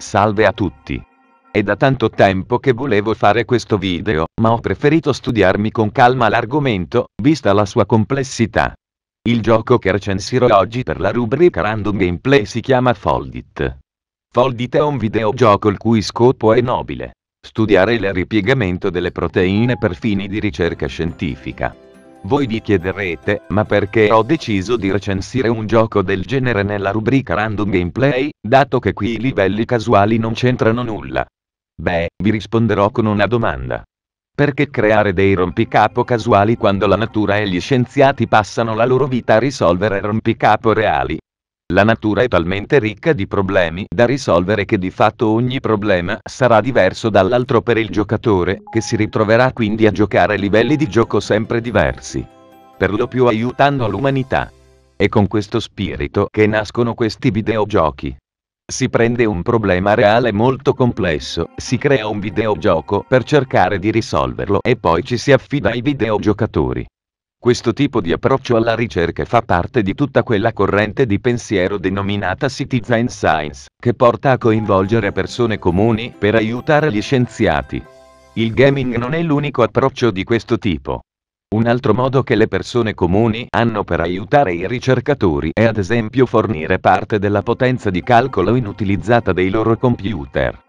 Salve a tutti. È da tanto tempo che volevo fare questo video, ma ho preferito studiarmi con calma l'argomento, vista la sua complessità. Il gioco che recensirò oggi per la rubrica Random Gameplay si chiama Foldit. Foldit è un videogioco il cui scopo è nobile. Studiare il ripiegamento delle proteine per fini di ricerca scientifica. Voi vi chiederete, ma perché ho deciso di recensire un gioco del genere nella rubrica Random Gameplay, dato che qui i livelli casuali non c'entrano nulla? Beh, vi risponderò con una domanda. Perché creare dei rompicapo casuali quando la natura e gli scienziati passano la loro vita a risolvere rompicapo reali? La natura è talmente ricca di problemi da risolvere che di fatto ogni problema sarà diverso dall'altro per il giocatore, che si ritroverà quindi a giocare livelli di gioco sempre diversi. Per lo più aiutando l'umanità. È con questo spirito che nascono questi videogiochi. Si prende un problema reale molto complesso, si crea un videogioco per cercare di risolverlo e poi ci si affida ai videogiocatori. Questo tipo di approccio alla ricerca fa parte di tutta quella corrente di pensiero denominata citizen science, che porta a coinvolgere persone comuni per aiutare gli scienziati. Il gaming non è l'unico approccio di questo tipo. Un altro modo che le persone comuni hanno per aiutare i ricercatori è ad esempio fornire parte della potenza di calcolo inutilizzata dei loro computer.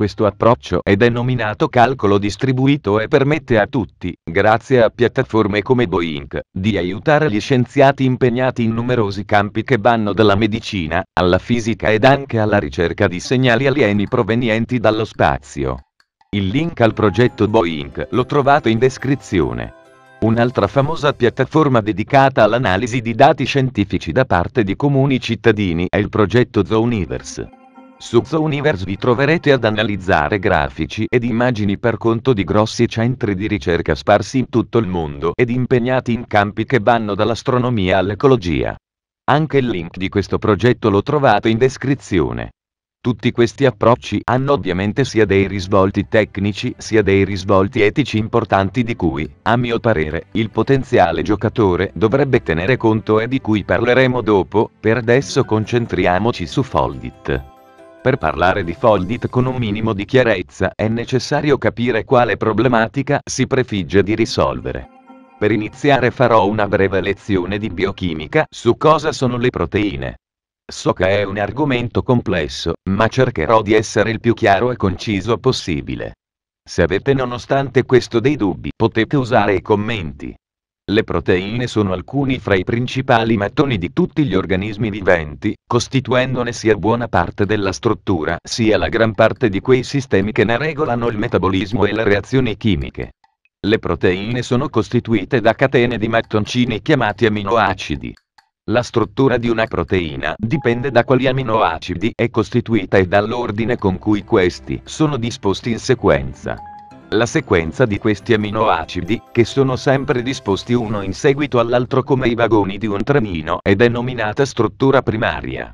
Questo approccio è denominato calcolo distribuito e permette a tutti, grazie a piattaforme come Boeing, di aiutare gli scienziati impegnati in numerosi campi che vanno dalla medicina, alla fisica ed anche alla ricerca di segnali alieni provenienti dallo spazio. Il link al progetto Boeing lo trovate in descrizione. Un'altra famosa piattaforma dedicata all'analisi di dati scientifici da parte di comuni cittadini è il progetto Zooniverse. Su The Universe vi troverete ad analizzare grafici ed immagini per conto di grossi centri di ricerca sparsi in tutto il mondo ed impegnati in campi che vanno dall'astronomia all'ecologia. Anche il link di questo progetto lo trovate in descrizione. Tutti questi approcci hanno ovviamente sia dei risvolti tecnici sia dei risvolti etici importanti di cui, a mio parere, il potenziale giocatore dovrebbe tenere conto e di cui parleremo dopo, per adesso concentriamoci su Foldit. Per parlare di Foldit con un minimo di chiarezza è necessario capire quale problematica si prefigge di risolvere. Per iniziare farò una breve lezione di biochimica su cosa sono le proteine. So che è un argomento complesso, ma cercherò di essere il più chiaro e conciso possibile. Se avete nonostante questo dei dubbi potete usare i commenti, le proteine sono alcuni fra i principali mattoni di tutti gli organismi viventi, costituendone sia buona parte della struttura sia la gran parte di quei sistemi che ne regolano il metabolismo e le reazioni chimiche. Le proteine sono costituite da catene di mattoncini chiamati aminoacidi. La struttura di una proteina dipende da quali aminoacidi è costituita e dall'ordine con cui questi sono disposti in sequenza. La sequenza di questi aminoacidi, che sono sempre disposti uno in seguito all'altro come i vagoni di un trenino è denominata struttura primaria.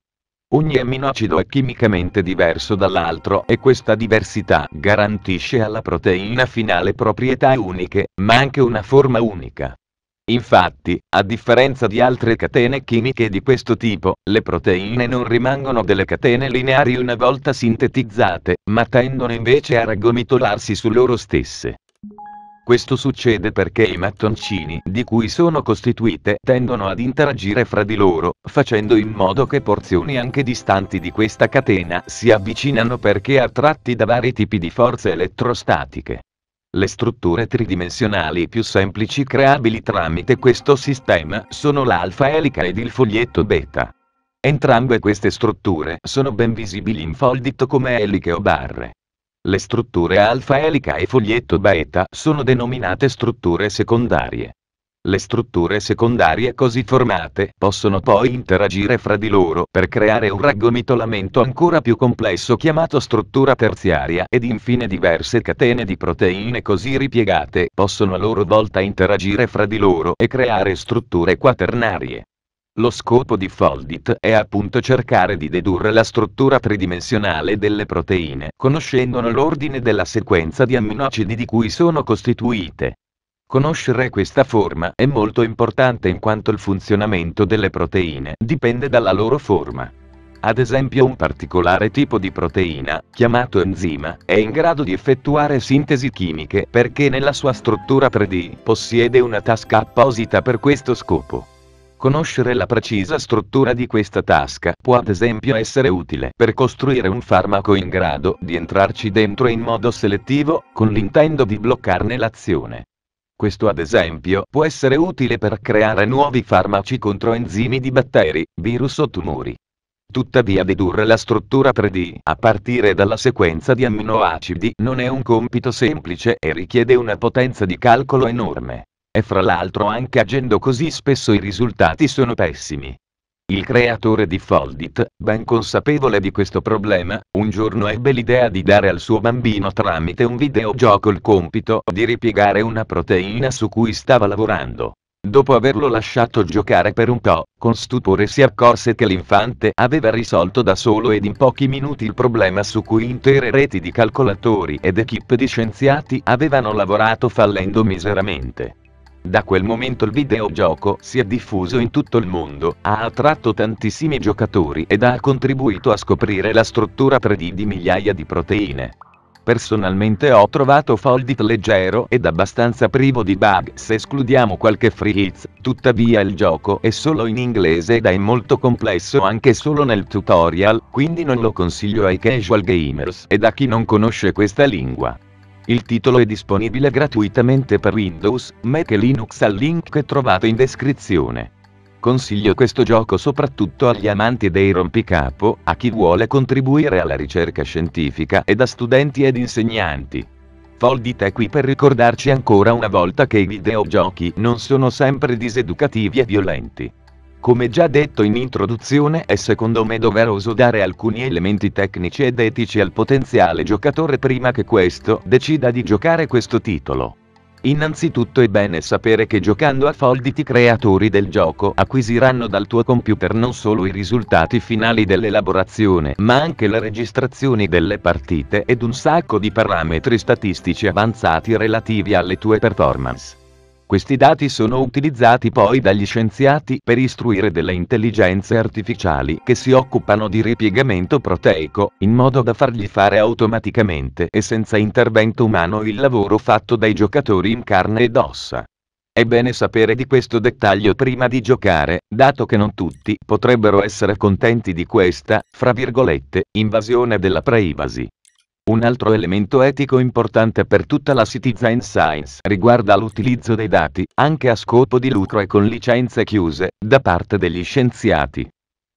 Ogni amminoacido è chimicamente diverso dall'altro e questa diversità garantisce alla proteina finale proprietà uniche, ma anche una forma unica. Infatti, a differenza di altre catene chimiche di questo tipo, le proteine non rimangono delle catene lineari una volta sintetizzate, ma tendono invece a raggomitolarsi su loro stesse. Questo succede perché i mattoncini di cui sono costituite tendono ad interagire fra di loro, facendo in modo che porzioni anche distanti di questa catena si avvicinano perché attratti da vari tipi di forze elettrostatiche. Le strutture tridimensionali più semplici creabili tramite questo sistema sono l'alfa elica ed il foglietto beta. Entrambe queste strutture sono ben visibili in foldit come eliche o barre. Le strutture alfa elica e foglietto beta sono denominate strutture secondarie. Le strutture secondarie così formate possono poi interagire fra di loro per creare un raggomitolamento ancora più complesso chiamato struttura terziaria ed infine diverse catene di proteine così ripiegate possono a loro volta interagire fra di loro e creare strutture quaternarie. Lo scopo di Foldit è appunto cercare di dedurre la struttura tridimensionale delle proteine, conoscendone l'ordine della sequenza di amminocidi di cui sono costituite. Conoscere questa forma è molto importante in quanto il funzionamento delle proteine dipende dalla loro forma. Ad esempio un particolare tipo di proteina, chiamato enzima, è in grado di effettuare sintesi chimiche perché nella sua struttura 3D possiede una tasca apposita per questo scopo. Conoscere la precisa struttura di questa tasca può ad esempio essere utile per costruire un farmaco in grado di entrarci dentro in modo selettivo, con l'intento di bloccarne l'azione. Questo ad esempio può essere utile per creare nuovi farmaci contro enzimi di batteri, virus o tumori. Tuttavia dedurre la struttura 3D a partire dalla sequenza di amminoacidi non è un compito semplice e richiede una potenza di calcolo enorme. E fra l'altro anche agendo così spesso i risultati sono pessimi. Il creatore di Foldit, ben consapevole di questo problema, un giorno ebbe l'idea di dare al suo bambino tramite un videogioco il compito di ripiegare una proteina su cui stava lavorando. Dopo averlo lasciato giocare per un po', con stupore si accorse che l'infante aveva risolto da solo ed in pochi minuti il problema su cui intere reti di calcolatori ed equip di scienziati avevano lavorato fallendo miseramente. Da quel momento il videogioco si è diffuso in tutto il mondo, ha attratto tantissimi giocatori ed ha contribuito a scoprire la struttura 3D di migliaia di proteine. Personalmente ho trovato Foldit leggero ed abbastanza privo di bug se escludiamo qualche free hits, tuttavia il gioco è solo in inglese ed è molto complesso anche solo nel tutorial, quindi non lo consiglio ai casual gamers ed a chi non conosce questa lingua. Il titolo è disponibile gratuitamente per Windows, Mac e Linux al link che trovate in descrizione. Consiglio questo gioco soprattutto agli amanti dei rompicapo, a chi vuole contribuire alla ricerca scientifica e da studenti ed insegnanti. Foldit è qui per ricordarci ancora una volta che i videogiochi non sono sempre diseducativi e violenti. Come già detto in introduzione è secondo me doveroso dare alcuni elementi tecnici ed etici al potenziale giocatore prima che questo decida di giocare questo titolo. Innanzitutto è bene sapere che giocando a Foldit i creatori del gioco acquisiranno dal tuo computer non solo i risultati finali dell'elaborazione, ma anche le registrazioni delle partite ed un sacco di parametri statistici avanzati relativi alle tue performance. Questi dati sono utilizzati poi dagli scienziati per istruire delle intelligenze artificiali che si occupano di ripiegamento proteico, in modo da fargli fare automaticamente e senza intervento umano il lavoro fatto dai giocatori in carne ed ossa. È bene sapere di questo dettaglio prima di giocare, dato che non tutti potrebbero essere contenti di questa, fra virgolette, invasione della privacy. Un altro elemento etico importante per tutta la citizen science riguarda l'utilizzo dei dati, anche a scopo di lucro e con licenze chiuse, da parte degli scienziati.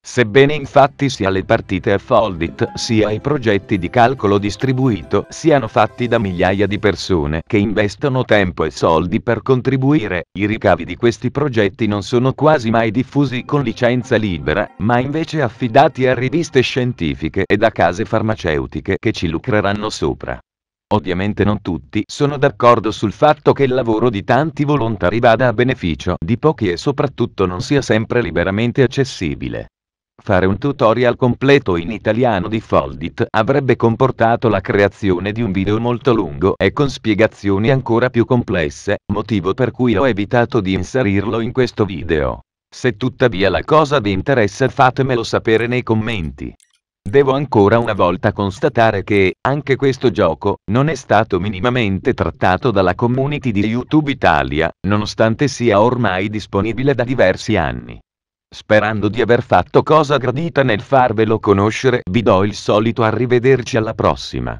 Sebbene infatti sia le partite a Foldit sia i progetti di calcolo distribuito siano fatti da migliaia di persone che investono tempo e soldi per contribuire, i ricavi di questi progetti non sono quasi mai diffusi con licenza libera, ma invece affidati a riviste scientifiche e da case farmaceutiche che ci lucreranno sopra. Ovviamente non tutti sono d'accordo sul fatto che il lavoro di tanti volontari vada a beneficio di pochi e soprattutto non sia sempre liberamente accessibile. Fare un tutorial completo in italiano di Foldit avrebbe comportato la creazione di un video molto lungo e con spiegazioni ancora più complesse, motivo per cui ho evitato di inserirlo in questo video. Se tuttavia la cosa vi interessa fatemelo sapere nei commenti. Devo ancora una volta constatare che, anche questo gioco, non è stato minimamente trattato dalla community di YouTube Italia, nonostante sia ormai disponibile da diversi anni. Sperando di aver fatto cosa gradita nel farvelo conoscere vi do il solito arrivederci alla prossima.